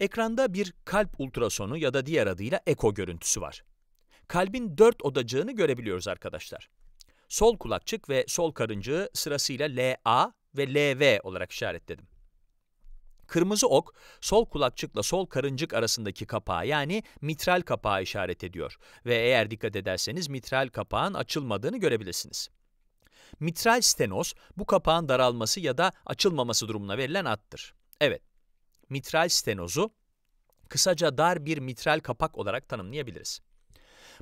Ekranda bir kalp ultrasonu ya da diğer adıyla eko görüntüsü var. Kalbin dört odacığını görebiliyoruz arkadaşlar. Sol kulakçık ve sol karıncığı sırasıyla LA ve LV olarak işaretledim. Kırmızı ok, sol kulakçıkla sol karıncık arasındaki kapağı yani mitral kapağı işaret ediyor ve eğer dikkat ederseniz mitral kapağın açılmadığını görebilirsiniz. Mitral stenoz, bu kapağın daralması ya da açılmaması durumuna verilen addır. Evet, mitral stenozu kısaca dar bir mitral kapak olarak tanımlayabiliriz.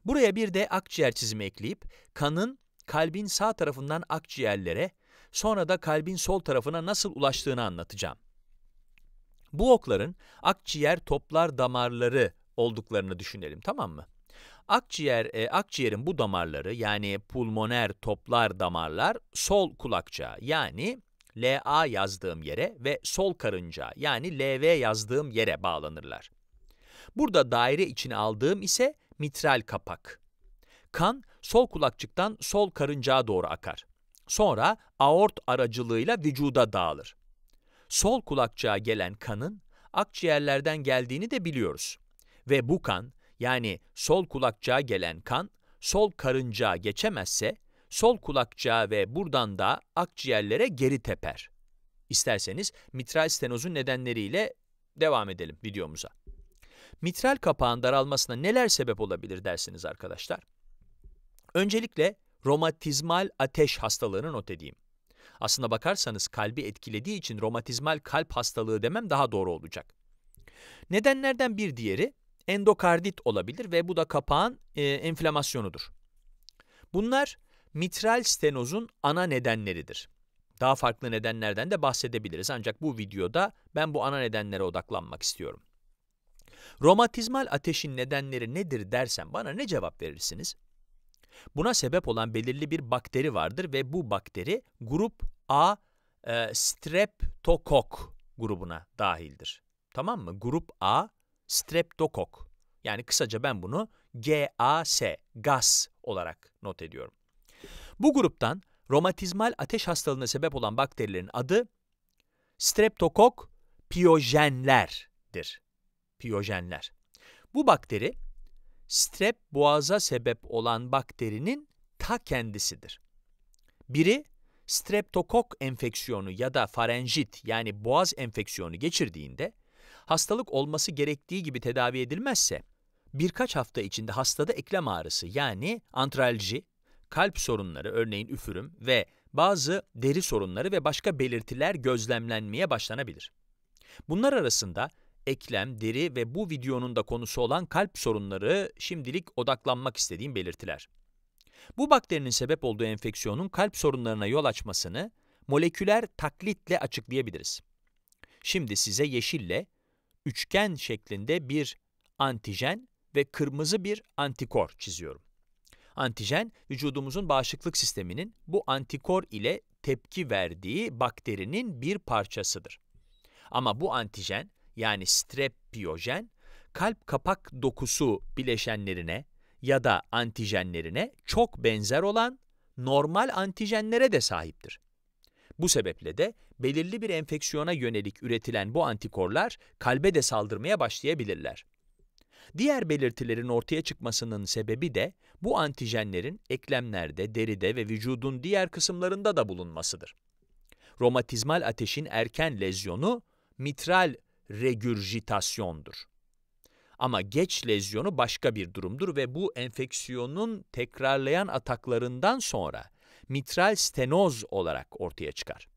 Buraya bir de akciğer çizimi ekleyip kanın kalbin sağ tarafından akciğerlere, sonra da kalbin sol tarafına nasıl ulaştığını anlatacağım. Bu okların akciğer toplar damarları olduklarını düşünelim tamam mı? Akciğer, e, akciğerin bu damarları yani pulmoner toplar damarlar sol kulakça yani LA yazdığım yere ve sol karınca yani LV yazdığım yere bağlanırlar. Burada daire içine aldığım ise mitral kapak. Kan sol kulakçıktan sol karıncağa doğru akar. Sonra aort aracılığıyla vücuda dağılır. Sol kulakçığa gelen kanın akciğerlerden geldiğini de biliyoruz. Ve bu kan yani sol kulakçığa gelen kan sol karıncağa geçemezse sol kulakçığa ve buradan da akciğerlere geri teper. İsterseniz mitral stenozun nedenleriyle devam edelim videomuza. Mitral kapağın daralmasına neler sebep olabilir dersiniz arkadaşlar? Öncelikle romatizmal ateş hastalığını not edeyim. Aslına bakarsanız kalbi etkilediği için romatizmal kalp hastalığı demem daha doğru olacak. Nedenlerden bir diğeri endokardit olabilir ve bu da kapağın e, enflamasyonudur. Bunlar mitral stenozun ana nedenleridir. Daha farklı nedenlerden de bahsedebiliriz ancak bu videoda ben bu ana nedenlere odaklanmak istiyorum. Romatizmal ateşin nedenleri nedir dersen bana ne cevap verirsiniz? Buna sebep olan belirli bir bakteri vardır ve bu bakteri grup A e, streptokok grubuna dahildir. Tamam mı? Grup A streptokok. Yani kısaca ben bunu GAS, GAS olarak not ediyorum. Bu gruptan romatizmal ateş hastalığına sebep olan bakterilerin adı streptokok piyojenlerdir. Piyojenler. Bu bakteri strep boğaza sebep olan bakterinin ta kendisidir. Biri streptokok enfeksiyonu ya da farenjit yani boğaz enfeksiyonu geçirdiğinde hastalık olması gerektiği gibi tedavi edilmezse birkaç hafta içinde hastada eklem ağrısı yani antralji kalp sorunları örneğin üfürüm ve bazı deri sorunları ve başka belirtiler gözlemlenmeye başlanabilir. Bunlar arasında eklem, deri ve bu videonun da konusu olan kalp sorunları şimdilik odaklanmak istediğim belirtiler. Bu bakterinin sebep olduğu enfeksiyonun kalp sorunlarına yol açmasını moleküler taklitle açıklayabiliriz. Şimdi size yeşille üçgen şeklinde bir antijen ve kırmızı bir antikor çiziyorum. Antijen, vücudumuzun bağışıklık sisteminin bu antikor ile tepki verdiği bakterinin bir parçasıdır. Ama bu antijen, yani streptojen, kalp kapak dokusu bileşenlerine ya da antijenlerine çok benzer olan normal antijenlere de sahiptir. Bu sebeple de belirli bir enfeksiyona yönelik üretilen bu antikorlar kalbe de saldırmaya başlayabilirler. Diğer belirtilerin ortaya çıkmasının sebebi de bu antijenlerin eklemlerde, deride ve vücudun diğer kısımlarında da bulunmasıdır. Romatizmal ateşin erken lezyonu mitral regürjitasyondur. Ama geç lezyonu başka bir durumdur ve bu enfeksiyonun tekrarlayan ataklarından sonra mitral stenoz olarak ortaya çıkar.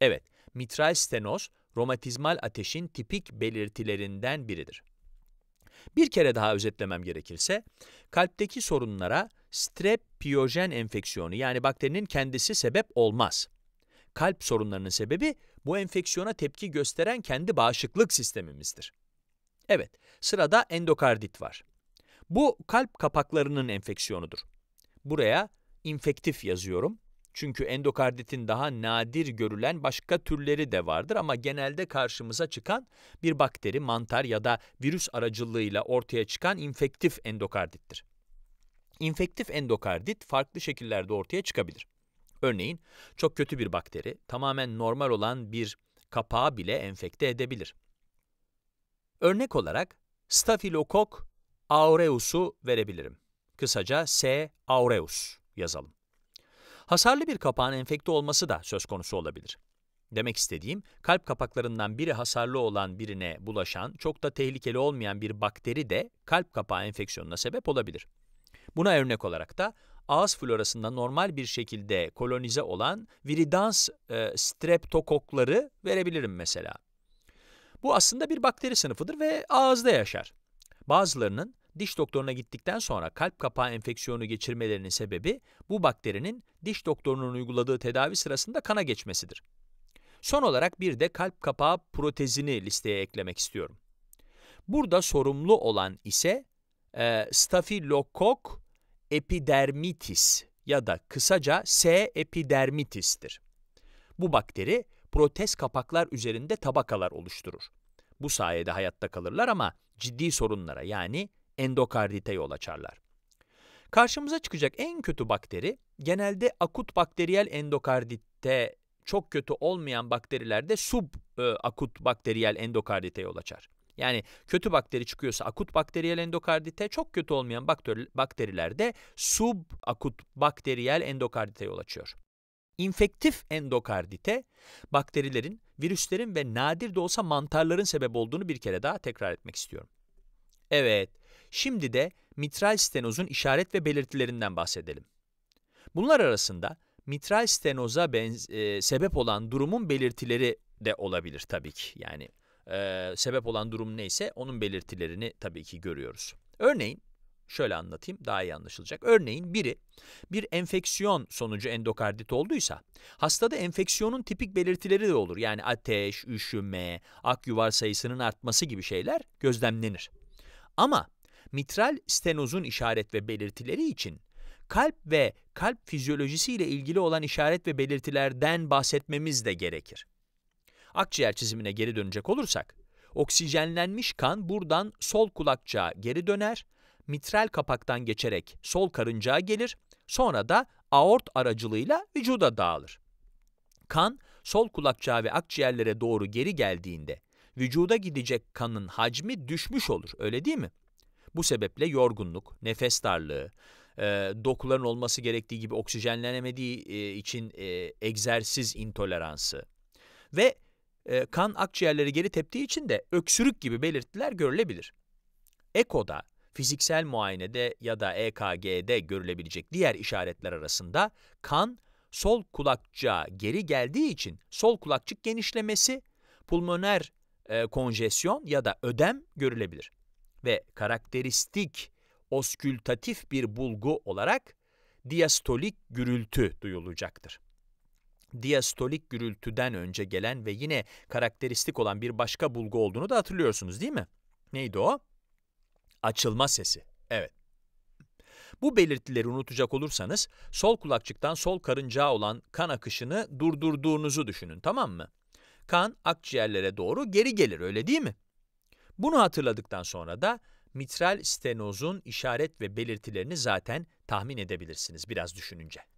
Evet, mitral stenoz romatizmal ateşin tipik belirtilerinden biridir. Bir kere daha özetlemem gerekirse, kalpteki sorunlara strep piyojen enfeksiyonu yani bakterinin kendisi sebep olmaz. Kalp sorunlarının sebebi bu enfeksiyona tepki gösteren kendi bağışıklık sistemimizdir. Evet, sırada endokardit var. Bu kalp kapaklarının enfeksiyonudur. Buraya infektif yazıyorum. Çünkü endokarditin daha nadir görülen başka türleri de vardır ama genelde karşımıza çıkan bir bakteri, mantar ya da virüs aracılığıyla ortaya çıkan infektif endokardittir. İnfektif endokardit farklı şekillerde ortaya çıkabilir. Örneğin çok kötü bir bakteri tamamen normal olan bir kapağı bile enfekte edebilir. Örnek olarak Staphylococcus aureus'u verebilirim. Kısaca S. aureus yazalım. Hasarlı bir kapağın enfekte olması da söz konusu olabilir. Demek istediğim, kalp kapaklarından biri hasarlı olan birine bulaşan, çok da tehlikeli olmayan bir bakteri de kalp kapağı enfeksiyonuna sebep olabilir. Buna örnek olarak da ağız florasında normal bir şekilde kolonize olan viridans e, streptokokları verebilirim mesela. Bu aslında bir bakteri sınıfıdır ve ağızda yaşar. Bazılarının diş doktoruna gittikten sonra kalp kapağı enfeksiyonu geçirmelerinin sebebi bu bakterinin diş doktorunun uyguladığı tedavi sırasında kana geçmesidir. Son olarak bir de kalp kapağı protezini listeye eklemek istiyorum. Burada sorumlu olan ise e, Staphylococcus epidermitis ya da kısaca S. epidermitis'tir. Bu bakteri protez kapaklar üzerinde tabakalar oluşturur. Bu sayede hayatta kalırlar ama ciddi sorunlara yani endokardite yol açarlar. Karşımıza çıkacak en kötü bakteri genelde akut bakteriyel endokardite çok kötü olmayan bakterilerde sub e, akut bakteriyel endokardite yol açar. Yani kötü bakteri çıkıyorsa akut bakteriyel endokardite, çok kötü olmayan bakteri, bakterilerde akut bakteriyel endokardite yol açıyor. İnfektif endokardite, bakterilerin, virüslerin ve nadir de olsa mantarların sebep olduğunu bir kere daha tekrar etmek istiyorum. Evet, Şimdi de mitral stenozun işaret ve belirtilerinden bahsedelim. Bunlar arasında mitral stenoza e, sebep olan durumun belirtileri de olabilir tabii ki. Yani e, sebep olan durum neyse onun belirtilerini tabii ki görüyoruz. Örneğin şöyle anlatayım daha iyi anlaşılacak. Örneğin biri bir enfeksiyon sonucu endokardit olduysa hastada enfeksiyonun tipik belirtileri de olur. Yani ateş, üşüme, ak yuvar sayısının artması gibi şeyler gözlemlenir. Ama mitral stenozun işaret ve belirtileri için kalp ve kalp fizyolojisiyle ilgili olan işaret ve belirtilerden bahsetmemiz de gerekir. Akciğer çizimine geri dönecek olursak, oksijenlenmiş kan buradan sol kulakçığa geri döner, mitral kapaktan geçerek sol karıncağa gelir, sonra da aort aracılığıyla vücuda dağılır. Kan, sol kulakçığa ve akciğerlere doğru geri geldiğinde, vücuda gidecek kanın hacmi düşmüş olur, öyle değil mi? Bu sebeple yorgunluk, nefes darlığı, e, dokuların olması gerektiği gibi oksijenlenemediği e, için e, egzersiz intoleransı ve e, kan akciğerleri geri teptiği için de öksürük gibi belirtiler görülebilir. Ekoda, fiziksel muayenede ya da EKG'de görülebilecek diğer işaretler arasında kan sol kulakçığa geri geldiği için sol kulakçık genişlemesi, pulmoner e, konjesyon ya da ödem görülebilir ve karakteristik oskültatif bir bulgu olarak diastolik gürültü duyulacaktır. Diastolik gürültüden önce gelen ve yine karakteristik olan bir başka bulgu olduğunu da hatırlıyorsunuz değil mi? Neydi o? Açılma sesi. Evet. Bu belirtileri unutacak olursanız sol kulakçıktan sol karıncağa olan kan akışını durdurduğunuzu düşünün tamam mı? Kan akciğerlere doğru geri gelir öyle değil mi? Bunu hatırladıktan sonra da mitral stenozun işaret ve belirtilerini zaten tahmin edebilirsiniz biraz düşününce.